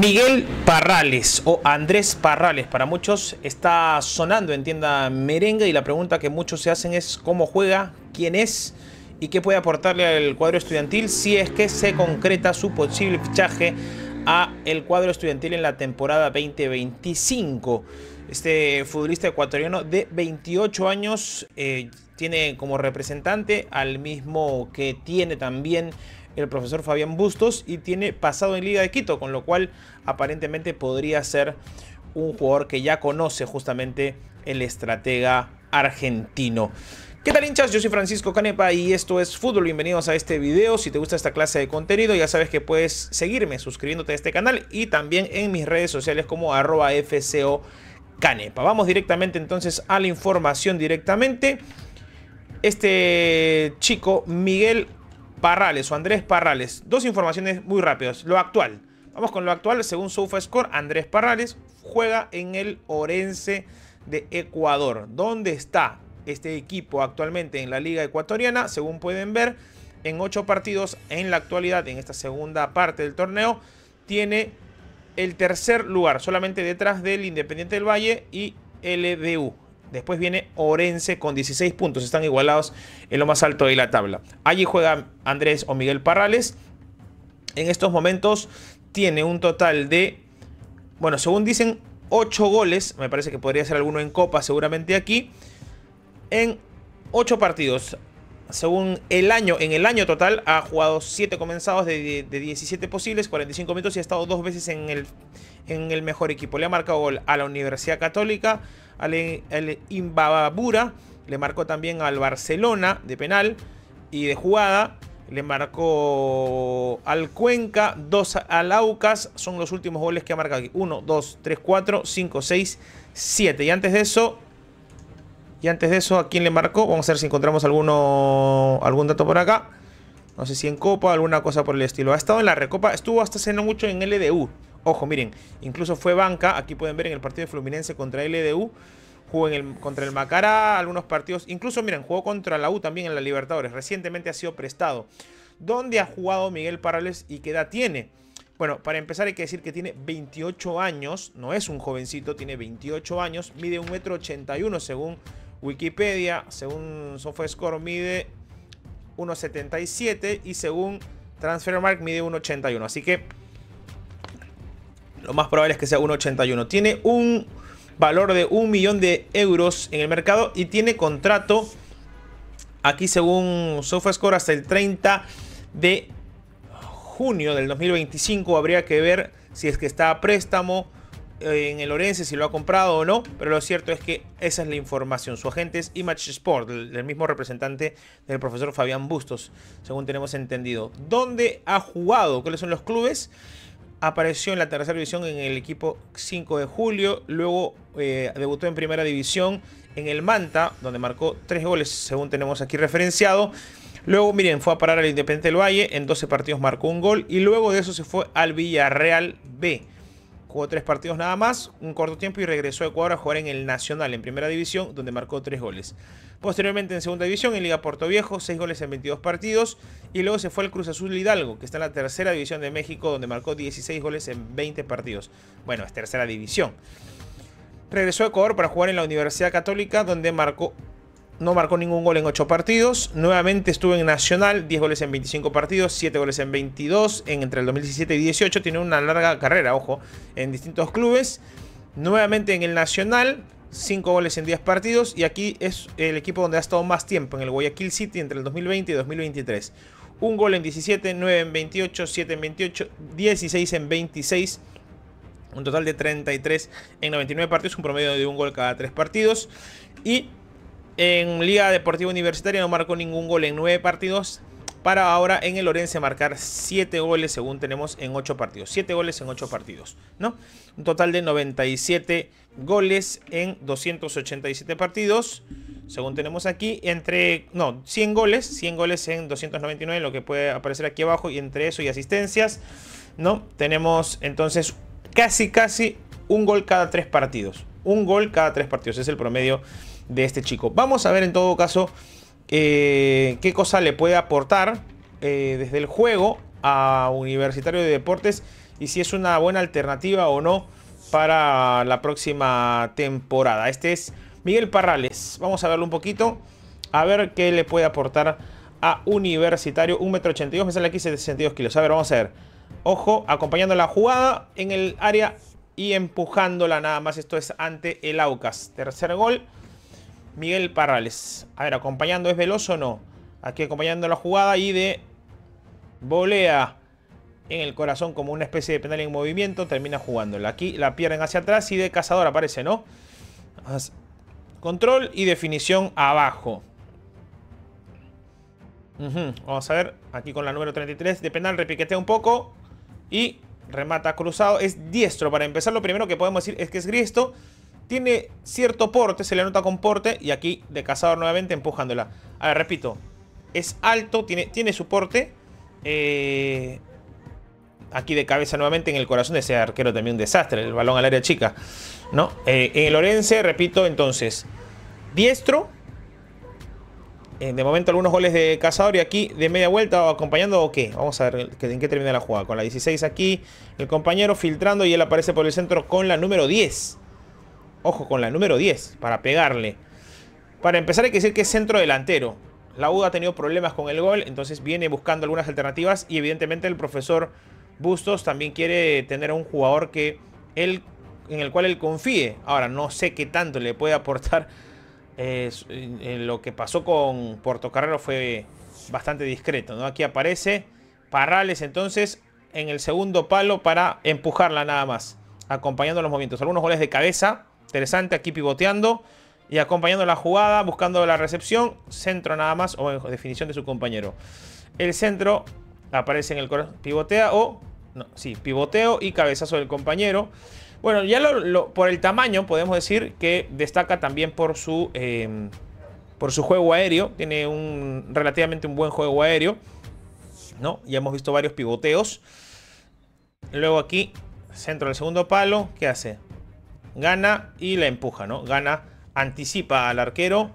Miguel Parrales o Andrés Parrales, para muchos está sonando en tienda merengue y la pregunta que muchos se hacen es cómo juega, quién es y qué puede aportarle al cuadro estudiantil si es que se concreta su posible fichaje a el cuadro estudiantil en la temporada 2025. Este futbolista ecuatoriano de 28 años eh, tiene como representante al mismo que tiene también el profesor Fabián Bustos y tiene pasado en Liga de Quito, con lo cual aparentemente podría ser un jugador que ya conoce justamente el estratega argentino. ¿Qué tal hinchas? Yo soy Francisco Canepa y esto es Fútbol. Bienvenidos a este video. Si te gusta esta clase de contenido ya sabes que puedes seguirme suscribiéndote a este canal y también en mis redes sociales como arroba FCO Canepa. Vamos directamente entonces a la información directamente. Este chico Miguel Parrales o Andrés Parrales. Dos informaciones muy rápidas. Lo actual. Vamos con lo actual. Según SofaScore, Andrés Parrales juega en el Orense de Ecuador. ¿Dónde está este equipo actualmente en la Liga Ecuatoriana? Según pueden ver, en ocho partidos en la actualidad, en esta segunda parte del torneo, tiene el tercer lugar, solamente detrás del Independiente del Valle y LDU. Después viene Orense con 16 puntos. Están igualados en lo más alto de la tabla. Allí juega Andrés o Miguel Parrales. En estos momentos tiene un total de, bueno, según dicen, 8 goles. Me parece que podría ser alguno en Copa, seguramente aquí. En 8 partidos. Según el año, en el año total ha jugado 7 comenzados de, 17 posibles, 45 minutos y ha estado dos veces en el, en el mejor equipo. Le ha marcado gol a la Universidad Católica, al, Imbabura, le marcó también al Barcelona de penal y de jugada. Le marcó al Cuenca, dos al Aucas. Son los últimos goles que ha marcado aquí. 1, 2, 3, 4, 5, 6, 7. Y antes de eso, y antes de eso, ¿a quién le marcó? Vamos a ver si encontramos alguno, algún dato por acá. No sé si en Copa, alguna cosa por el estilo. Ha estado en la Recopa, estuvo hasta hace no mucho en LDU. Ojo, miren, incluso fue banca, aquí pueden ver en el partido de Fluminense contra LDU, jugó en el, contra el Macará algunos partidos, incluso miren, jugó contra la U también en la Libertadores, recientemente ha sido prestado. ¿Dónde ha jugado Miguel Parales y qué edad tiene? Bueno, para empezar hay que decir que tiene 28 años, no es un jovencito, tiene 28 años, mide 1,81 m según Wikipedia, según SofaScore mide 1,77 y según Transfermark mide 1,81, así que lo más probable es que sea un 1.81. Tiene un valor de un millón de euros en el mercado y tiene contrato aquí según SofaScore hasta el 30 de junio del 2025. Habría que ver si es que está a préstamo eh, en el Orense, si lo ha comprado o no, pero lo cierto es que esa es la información. Su agente es Image Sport, el, mismo representante del profesor Fabián Bustos, según tenemos entendido. ¿Dónde ha jugado? ¿Cuáles son los clubes? apareció en la tercera división en el equipo 5 de julio, luego eh, debutó en primera división en el Manta, donde marcó tres goles, según tenemos aquí referenciado. Luego, miren, fue a parar al Independiente del Valle, en 12 partidos marcó un gol y luego de eso se fue al Villarreal B. Jugó tres partidos nada más, un corto tiempo y regresó a Ecuador a jugar en el Nacional, en primera división, donde marcó tres goles. Posteriormente en segunda división, en Liga Puerto Viejo, 6 goles en 22 partidos. Y luego se fue al Cruz Azul Hidalgo, que está en la tercera división de México, donde marcó 16 goles en 20 partidos. Bueno, es tercera división. Regresó a Ecuador para jugar en la Universidad Católica, donde marcó no marcó ningún gol en 8 partidos. Nuevamente estuvo en Nacional, 10 goles en 25 partidos, 7 goles en 22 en, entre el 2017 y 18. Tiene una larga carrera, ojo, en distintos clubes. Nuevamente en el Nacional, 5 goles en 10 partidos y aquí es el equipo donde ha estado más tiempo, en el Guayaquil City entre el 2020 y 2023. Un gol en 17, 9 en 28, 7 en 28, 16 en 26. Un total de 33 en 99 partidos, un promedio de un gol cada 3 partidos. Y en Liga Deportiva Universitaria no marcó ningún gol en 9 partidos, para ahora en el Orense marcar 7 goles según tenemos en 8 partidos. 7 goles en 8 partidos, ¿no? Un total de 97 goles en 287 partidos, según tenemos aquí, entre, no, 100 goles, 100 goles en 299, lo que puede aparecer aquí abajo, y entre eso y asistencias, ¿no? Tenemos entonces casi, casi un gol cada 3 partidos. Un gol cada 3 partidos, es el promedio de este chico. Vamos a ver en todo caso eh, qué cosa le puede aportar eh, desde el juego a Universitario de Deportes y si es una buena alternativa o no para la próxima temporada. Este es Miguel Parrales. Vamos a verlo un poquito, a ver qué le puede aportar a Universitario. 1,82 m, me sale aquí 62 kilos. A ver, vamos a ver. Ojo, acompañando la jugada en el área y empujándola nada más. Esto es ante el Aucas. Tercer gol. Miguel Parrales. A ver, acompañando, ¿es veloz o no? Aquí acompañando la jugada y de volea en el corazón como una especie de penal en movimiento, termina jugándola. Aquí la pierden hacia atrás y de cazador aparece, ¿no? Control y definición abajo. Vamos a ver, aquí con la número 33 de penal repiquetea un poco y remata cruzado. Es diestro para empezar, lo primero que podemos decir es que es griesto. Tiene cierto porte, se le anota con porte. Y aquí de cazador nuevamente empujándola. A ver, repito. Es alto, tiene, tiene su porte. Eh, aquí de cabeza nuevamente en el corazón de ese arquero también un desastre. El balón al área chica. ¿no? Eh, en el Orense, repito, entonces. Diestro. Eh, de momento algunos goles de Cazador y aquí de media vuelta o acompañando o qué. Vamos a ver en qué termina la jugada. Con la 16 aquí, el compañero filtrando y él aparece por el centro con la número 10. Ojo con la número 10 para pegarle. Para empezar hay que decir que es centro delantero. La U ha tenido problemas con el gol, entonces viene buscando algunas alternativas y evidentemente el profesor Bustos también quiere tener a un jugador que él, en el cual él confíe. Ahora, no sé qué tanto le puede aportar. Eh, eh, lo que pasó con Portocarrero fue bastante discreto. ¿no? Aquí aparece Parrales entonces en el segundo palo para empujarla nada más, acompañando los movimientos. Algunos goles de cabeza Interesante aquí pivoteando y acompañando la jugada, buscando la recepción. Centro nada más o definición de su compañero. El centro aparece en el corazón. Pivotea o... No, sí, pivoteo y cabezazo del compañero. Bueno, ya por el tamaño podemos decir que destaca también por su, em, por su juego aéreo. Tiene un relativamente un buen juego aéreo. ¿no? Ya hemos visto varios pivoteos. Luego aquí, centro del segundo palo. ¿Qué hace? gana y la empuja, ¿no? Gana, anticipa al arquero.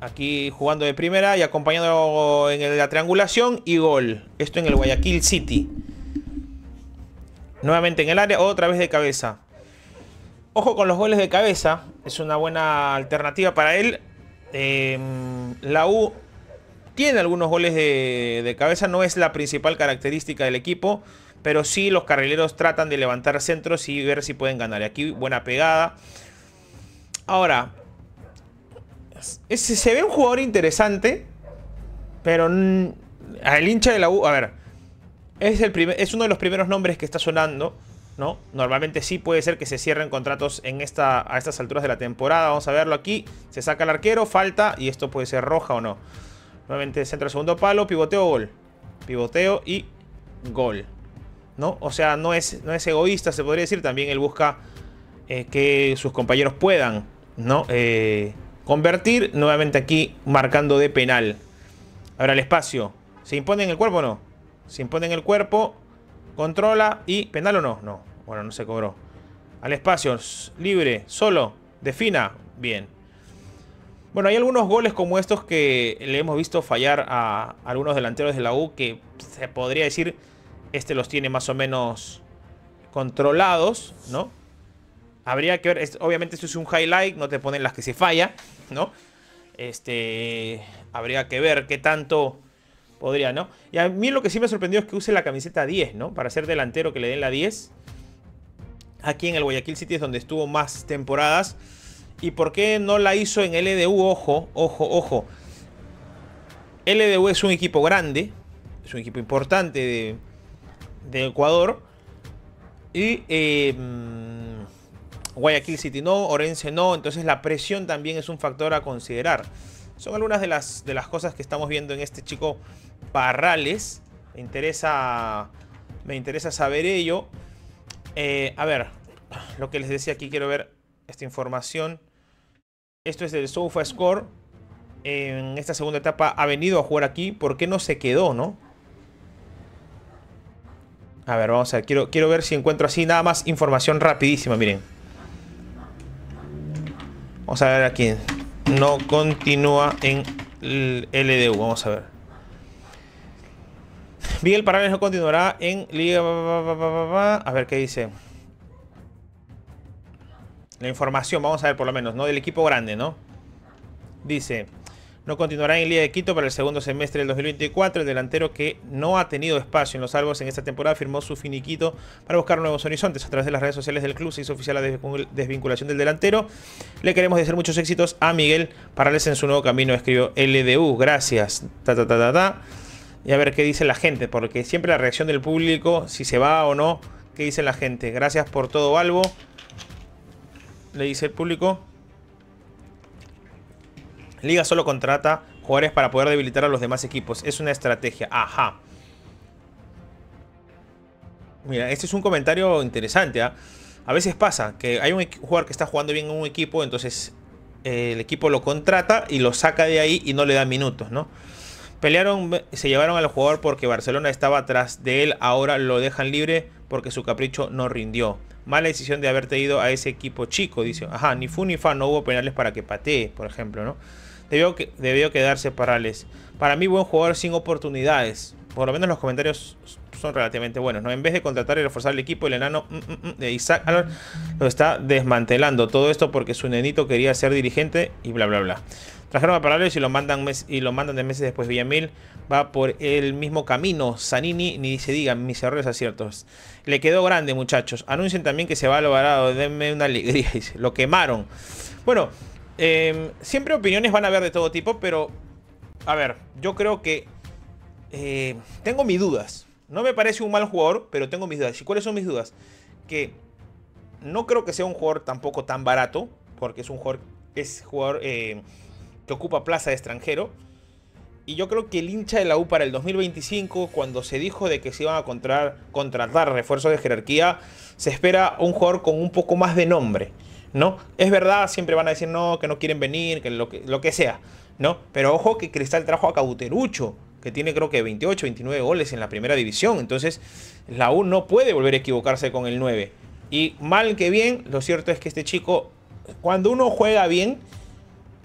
Aquí jugando de primera y acompañado en la triangulación y gol. Esto en el Guayaquil City. Nuevamente en el área, otra vez de cabeza. Ojo con los goles de cabeza. Es una buena alternativa para él. Em, la U tiene algunos goles de, de cabeza. No es la principal característica del equipo. Pero sí, los carrileros tratan de levantar centros y ver si pueden ganar. Aquí buena pegada. Ahora, se ve un jugador interesante, pero el hincha de la U... A ver, es, el es uno de los primeros nombres que está sonando. ¿no? Normalmente sí puede ser que se cierren contratos en esta, a estas alturas de la temporada. Vamos a verlo aquí. Se saca el arquero, falta y esto puede ser roja o no. Nuevamente centro al segundo palo, pivoteo, gol. Pivoteo y gol. ¿no? O sea, no es, no es egoísta, se podría decir. También él busca eh, que sus compañeros puedan, ¿no? Eh, convertir nuevamente aquí marcando de penal. Ahora el espacio. ¿Se impone en el cuerpo o no? Se impone en el cuerpo. Controla y penal o no? No. Bueno, no se cobró. Al espacio. Libre. Solo. Defina. Bien. Bueno, hay algunos goles como estos que le hemos visto fallar a algunos delanteros de la U que se podría decir este los tiene más o menos controlados, ¿no? Habría que ver, obviamente esto es un highlight, no te ponen las que se falla, ¿no? Este, habría que ver qué tanto podría, ¿no? Y a mí lo que sí me sorprendió es que use la camiseta 10, ¿no? Para ser delantero que le den la 10. Aquí en el Guayaquil City es donde estuvo más temporadas. ¿Y por qué no la hizo en LDU? Ojo, ojo, ojo. LDU es un equipo grande, es un equipo importante de, de Ecuador. Y eh, mm, Guayaquil City no, Orense no. Entonces la presión también es un factor a considerar. Son algunas de las, de las cosas que estamos viendo en este chico Parrales. Me interesa, me interesa saber ello. Eh, a ver, lo que les decía aquí, quiero ver esta información. Esto es del Score En esta segunda etapa ha venido a jugar aquí. ¿Por qué no se quedó, no? A ver, vamos a ver. Quiero, quiero ver si encuentro así nada más información rapidísima, miren. Vamos a ver aquí. No continúa en el LDU. Vamos a ver. Miguel el no continuará en Liga. A ver qué dice. La información, vamos a ver por lo menos, ¿no? Del equipo grande, ¿no? Dice. No continuará en Liga de Quito para el segundo semestre del 2024. El delantero que no ha tenido espacio en los salvos en esta temporada firmó su finiquito para buscar nuevos horizontes. A través de las redes sociales del club se hizo oficial la desvinculación del delantero. Le queremos decir muchos éxitos a Miguel Parales en su nuevo camino, escribió LDU. Gracias. Ta, ta, ta, Y a ver qué dice la gente, porque siempre la reacción del público, si se va o no, qué dice la gente. Gracias por todo, Albo. Le dice el público. Liga solo contrata jugadores para poder debilitar a los demás equipos. Es una estrategia. Ajá. Mira, este es un comentario interesante. ¿ah? A veces pasa que hay un jugador que está jugando bien en un equipo, entonces eh, el equipo lo contrata y lo saca de ahí y no le da minutos, ¿no? Pelearon, se llevaron al jugador porque Barcelona estaba atrás de él, ahora lo dejan libre porque su capricho no rindió. Mala decisión de haberte ido a ese equipo chico, dice. Ajá, ni fu ni fa, no hubo penales para que patee, por ejemplo, ¿no? debió, que, debió quedarse Parales. Para mí, buen jugador sin oportunidades. Por lo menos los comentarios son relativamente buenos. ¿no? En vez de contratar y reforzar el equipo, el enano mm, mm, mm, de Isaac lo está desmantelando. Todo esto porque su nenito quería ser dirigente y bla, bla, bla. Trajeron a Parales y lo mandan, mes, y lo mandan de meses después. Villamil va por el mismo camino. sanini ni se digan mis errores aciertos. Le quedó grande, muchachos. Anuncien también que se va al varado. Denme una alegría. Lo quemaron. Bueno, Em, siempre opiniones van a haber de todo tipo, pero a ver, yo creo que eh, tengo mis dudas. No me parece un mal jugador, pero tengo mis dudas. ¿Y cuáles son mis dudas? Que no creo que sea un jugador tampoco tan barato, porque es un jugador, eh, que ocupa plaza de extranjero. Y yo creo que el hincha de la U para el 2025, cuando se dijo de que se iban a contratar, contratar refuerzos de jerarquía, se espera un jugador con un poco más de nombre. ¿no? Es verdad, siempre van a decir no, que no quieren venir, que lo que, lo que sea, ¿no? Pero ojo que Cristal trajo a Cauterucho, que tiene creo que 28, 29 goles en la primera división. Entonces, la U no puede volver a equivocarse con el 9. Y mal que bien, lo cierto es que este chico, cuando uno juega bien,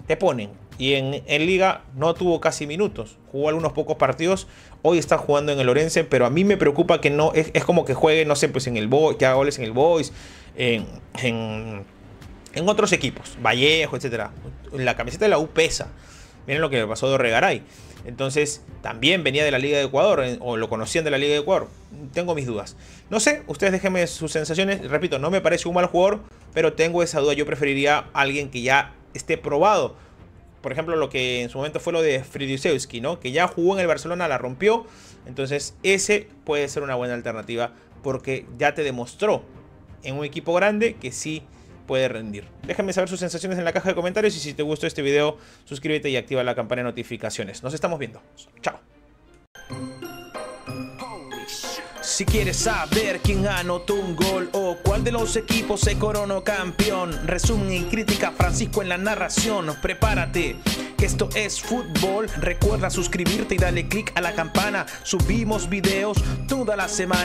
te ponen. Y en, liga no tuvo casi minutos, jugó algunos pocos partidos, hoy está jugando en el Orense, pero a mí me preocupa que no, es, como que juegue, no sé, pues en el Boys, que haga goles en el Boys, en en otros equipos, Vallejo, etcétera. La camiseta de la U pesa. Miren lo que pasó de Regaray. Entonces, también venía de la Liga de Ecuador, o lo conocían de la Liga de Ecuador. Tengo mis dudas. No sé, ustedes déjenme sus sensaciones. Repito, no me parece un mal jugador, pero tengo esa duda. Yo preferiría a alguien que ya esté probado. Por ejemplo, lo que en su momento fue lo de Fridziewski ¿no? Que ya jugó en el Barcelona, la rompió. Entonces, ese puede ser una buena alternativa porque ya te demostró en un equipo grande que sí rendir. Déjame saber sus sensaciones en la caja de comentarios y si te gustó este video, suscríbete y activa la campana de notificaciones. Nos estamos viendo. Chao. Si quieres saber quién anotó un gol o cuál de los equipos se coronó campeón, resumen y crítica Francisco en la narración, prepárate. que Esto es fútbol, recuerda suscribirte y dale click a la campana. Subimos videos toda la semana.